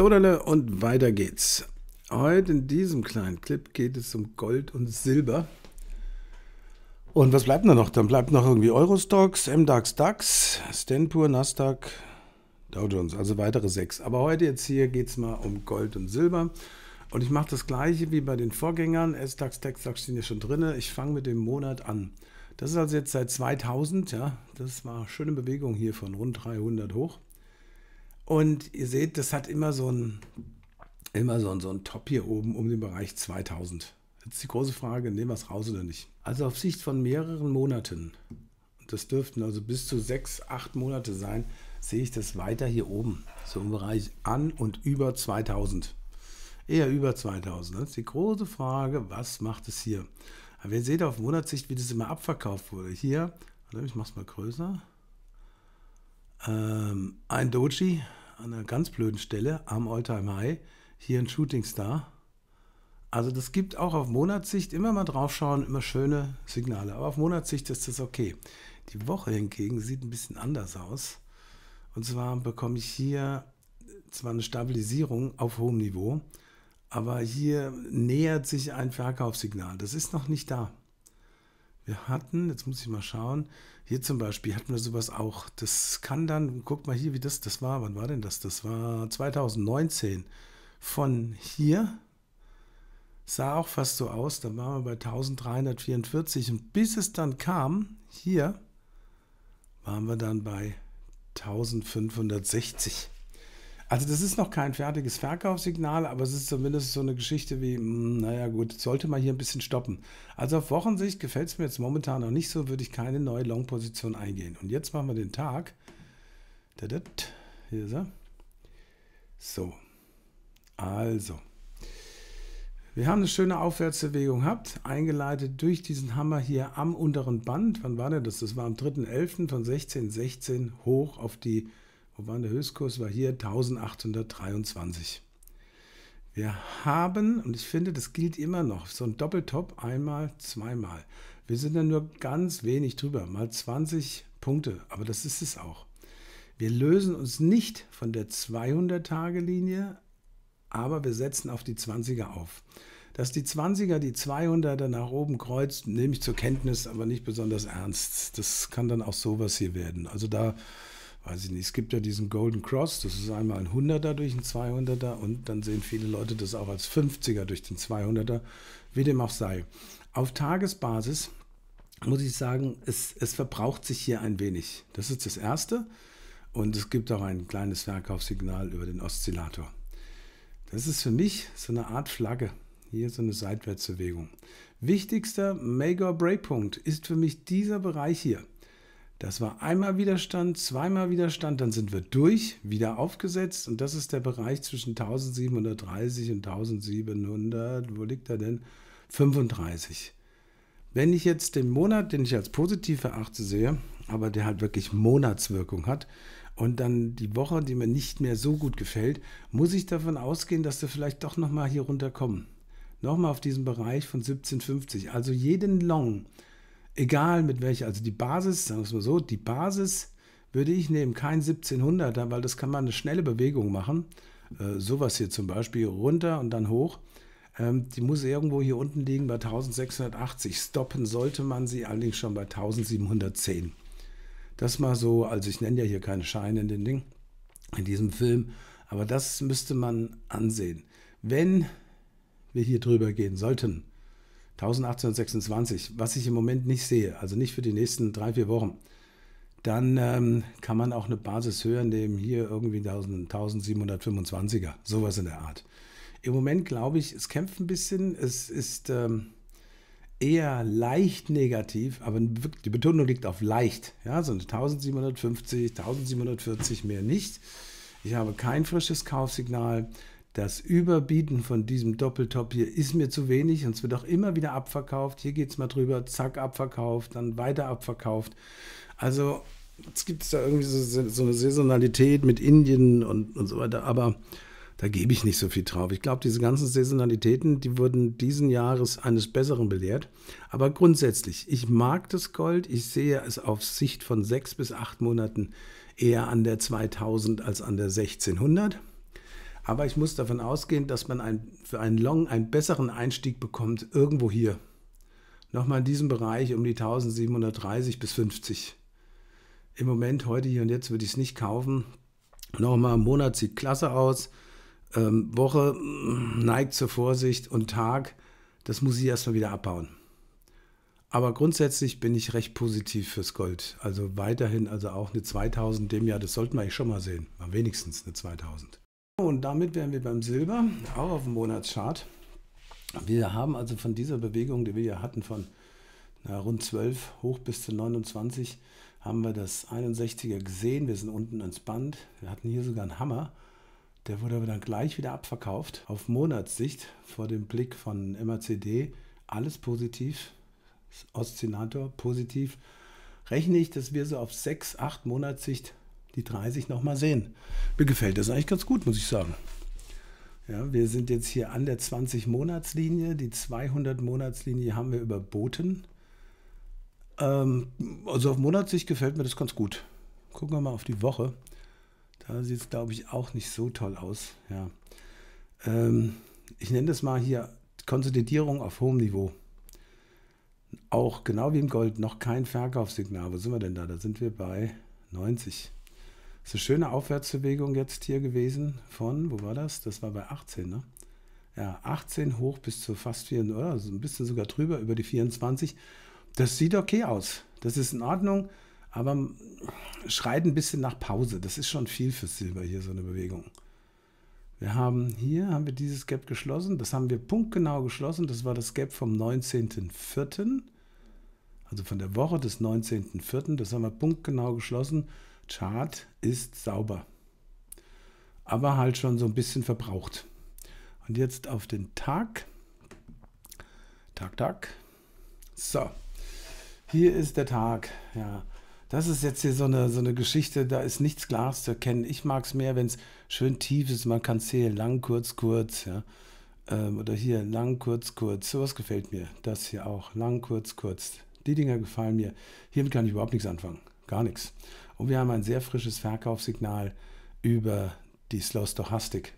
Sodale und weiter geht's. Heute in diesem kleinen Clip geht es um Gold und Silber. Und was bleibt noch? Dann bleibt noch irgendwie Eurostox, MDAX, DAX, Stenpur, Nasdaq, Dow Jones, also weitere sechs. Aber heute jetzt hier geht es mal um Gold und Silber. Und ich mache das gleiche wie bei den Vorgängern. S-DAX, DAX stehen ja schon drin. Ich fange mit dem Monat an. Das ist also jetzt seit 2000, ja. Das war eine schöne Bewegung hier von rund 300 hoch. Und ihr seht, das hat immer so ein, immer so ein, so ein Top hier oben um den Bereich 2000. Jetzt ist die große Frage, nehmen wir es raus oder nicht? Also auf Sicht von mehreren Monaten, das dürften also bis zu sechs, acht Monate sein, sehe ich das weiter hier oben. So im Bereich an und über 2000. Eher über 2000. Das ist die große Frage, was macht es hier? Aber ihr seht auf Monatssicht, wie das immer abverkauft wurde. Hier, ich mache es mal größer. Ähm, ein Doji, an einer ganz blöden Stelle am Alltime High hier ein Shooting Star. Also das gibt auch auf Monatssicht immer mal draufschauen, immer schöne Signale. Aber auf Monatssicht ist das okay. Die Woche hingegen sieht ein bisschen anders aus. Und zwar bekomme ich hier zwar eine Stabilisierung auf hohem Niveau, aber hier nähert sich ein Verkaufssignal. Das ist noch nicht da. Wir hatten, jetzt muss ich mal schauen, hier zum Beispiel hatten wir sowas auch. Das kann dann, guck mal hier, wie das, das war. Wann war denn das? Das war 2019. Von hier sah auch fast so aus. Da waren wir bei 1344. Und bis es dann kam, hier, waren wir dann bei 1560. Also das ist noch kein fertiges Verkaufssignal, aber es ist zumindest so eine Geschichte wie, hm, naja gut, sollte man hier ein bisschen stoppen. Also auf Wochensicht gefällt es mir jetzt momentan noch nicht so, würde ich keine neue Long-Position eingehen. Und jetzt machen wir den Tag. Hier ist er. So. Also. Wir haben eine schöne Aufwärtsbewegung gehabt, eingeleitet durch diesen Hammer hier am unteren Band. Wann war denn das? Das war am 3.11. von 16,16 16 hoch auf die wo war der Höchstkurs? War hier 1823. Wir haben, und ich finde, das gilt immer noch, so ein Doppeltop einmal, zweimal. Wir sind dann nur ganz wenig drüber, mal 20 Punkte, aber das ist es auch. Wir lösen uns nicht von der 200-Tage-Linie, aber wir setzen auf die 20er auf. Dass die 20er die 200er nach oben kreuzt, nehme ich zur Kenntnis, aber nicht besonders ernst. Das kann dann auch sowas hier werden. Also da weiß ich nicht, es gibt ja diesen Golden Cross, das ist einmal ein 100er durch ein 200er und dann sehen viele Leute das auch als 50er durch den 200er, wie dem auch sei. Auf Tagesbasis muss ich sagen, es, es verbraucht sich hier ein wenig. Das ist das Erste. Und es gibt auch ein kleines Verkaufssignal über den Oszillator. Das ist für mich so eine Art Flagge. Hier so eine Seitwärtsbewegung. Wichtigster Make-or-Break-Punkt ist für mich dieser Bereich hier. Das war einmal Widerstand, zweimal Widerstand, dann sind wir durch, wieder aufgesetzt und das ist der Bereich zwischen 1730 und 1700, wo liegt er denn? 35. Wenn ich jetzt den Monat, den ich als positiv erachte, sehe, aber der halt wirklich Monatswirkung hat, und dann die Woche, die mir nicht mehr so gut gefällt, muss ich davon ausgehen, dass wir vielleicht doch nochmal hier runterkommen. Nochmal auf diesen Bereich von 1750. Also jeden Long Egal mit welcher, also die Basis, sagen wir es mal so, die Basis würde ich nehmen, kein 1700er, weil das kann man eine schnelle Bewegung machen. Äh, sowas hier zum Beispiel, runter und dann hoch. Ähm, die muss irgendwo hier unten liegen bei 1680. Stoppen sollte man sie allerdings schon bei 1710. Das mal so, also ich nenne ja hier keine Scheine in dem Ding, in diesem Film, aber das müsste man ansehen. Wenn wir hier drüber gehen sollten, 1826, was ich im Moment nicht sehe, also nicht für die nächsten drei, vier Wochen, dann ähm, kann man auch eine Basis höher nehmen, hier irgendwie 1000, 1725er, sowas in der Art. Im Moment glaube ich, es kämpft ein bisschen, es ist ähm, eher leicht negativ, aber die Betonung liegt auf leicht. Ja, so eine 1750, 1740 mehr nicht. Ich habe kein frisches Kaufsignal das Überbieten von diesem Doppeltop hier ist mir zu wenig und es wird auch immer wieder abverkauft. Hier geht es mal drüber, zack, abverkauft, dann weiter abverkauft. Also es gibt da irgendwie so, so, eine Saisonalität mit Indien und, und so weiter, aber da gebe ich nicht so viel drauf. Ich glaube, diese ganzen Saisonalitäten, die wurden diesen Jahres eines Besseren belehrt. Aber grundsätzlich, ich mag das Gold. Ich sehe es auf Sicht von sechs bis acht Monaten eher an der 2000 als an der 1600. Aber ich muss davon ausgehen, dass man ein, für einen Long einen besseren Einstieg bekommt, irgendwo hier. Nochmal in diesem Bereich um die 1730 bis 50. Im Moment, heute hier und jetzt würde ich es nicht kaufen. Nochmal Monat sieht klasse aus. Ähm, Woche mm, neigt zur Vorsicht und Tag, das muss ich erstmal wieder abbauen. Aber grundsätzlich bin ich recht positiv fürs Gold. Also weiterhin, also auch eine 2000 dem Jahr, das sollten wir eigentlich schon mal sehen. Am wenigstens eine 2000. Und damit wären wir beim Silber, auch auf dem Monatschart. Wir haben also von dieser Bewegung, die wir ja hatten, von na, rund 12 hoch bis zu 29, haben wir das 61er gesehen. Wir sind unten ins Band. Wir hatten hier sogar einen Hammer. Der wurde aber dann gleich wieder abverkauft. Auf Monatssicht, vor dem Blick von MACD, alles positiv. Oszillator positiv. Rechne ich, dass wir so auf 6, 8 Monatssicht die 30 nochmal sehen. Mir gefällt das eigentlich ganz gut, muss ich sagen. Ja, wir sind jetzt hier an der 20-Monatslinie. Die 200-Monatslinie haben wir überboten. Ähm, also auf Monatssicht gefällt mir das ganz gut. Gucken wir mal auf die Woche. Da sieht es, glaube ich, auch nicht so toll aus. Ja. Ähm, ich nenne das mal hier Konsolidierung auf hohem Niveau. Auch genau wie im Gold noch kein Verkaufssignal. Wo sind wir denn da? Da sind wir bei 90 ist eine schöne Aufwärtsbewegung jetzt hier gewesen von, wo war das? Das war bei 18, ne? Ja, 18 hoch bis zu fast 4, oder? so also ein bisschen sogar drüber, über die 24. Das sieht okay aus. Das ist in Ordnung, aber schreit ein bisschen nach Pause. Das ist schon viel für Silber hier, so eine Bewegung. Wir haben hier, haben wir dieses Gap geschlossen. Das haben wir punktgenau geschlossen. Das war das Gap vom 19.04., also von der Woche des 19.04. Das haben wir punktgenau geschlossen. Chart ist sauber, aber halt schon so ein bisschen verbraucht. Und jetzt auf den Tag. Tag, Tag. So, hier ist der Tag. Ja, das ist jetzt hier so eine, so eine Geschichte, da ist nichts Glas zu erkennen. Ich mag es mehr, wenn es schön tief ist. Man kann zählen, lang, kurz, kurz. Ja. Ähm, oder hier, lang, kurz, kurz. Sowas gefällt mir. Das hier auch, lang, kurz, kurz. Die Dinger gefallen mir. Hiermit kann ich überhaupt nichts anfangen. Gar nichts. Und wir haben ein sehr frisches Verkaufssignal über die Slow Stochastik.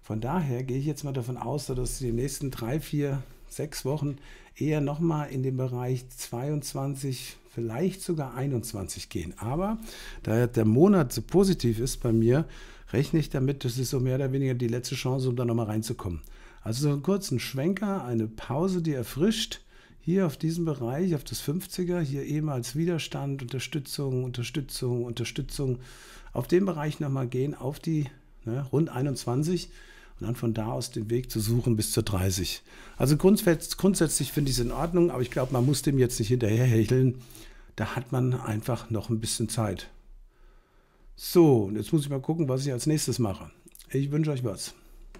Von daher gehe ich jetzt mal davon aus, dass die nächsten drei, vier, sechs Wochen eher nochmal in den Bereich 22, vielleicht sogar 21 gehen. Aber da der Monat so positiv ist bei mir, rechne ich damit, das ist so mehr oder weniger die letzte Chance, um da nochmal reinzukommen. Also so einen kurzen Schwenker, eine Pause, die erfrischt hier auf diesem Bereich, auf das 50er, hier ehemals Widerstand, Unterstützung, Unterstützung, Unterstützung, auf den Bereich nochmal gehen, auf die ne, rund 21 und dann von da aus den Weg zu suchen bis zur 30. Also grundsätzlich, grundsätzlich finde ich es in Ordnung, aber ich glaube, man muss dem jetzt nicht hinterherhecheln. Da hat man einfach noch ein bisschen Zeit. So, und jetzt muss ich mal gucken, was ich als nächstes mache. Ich wünsche euch was.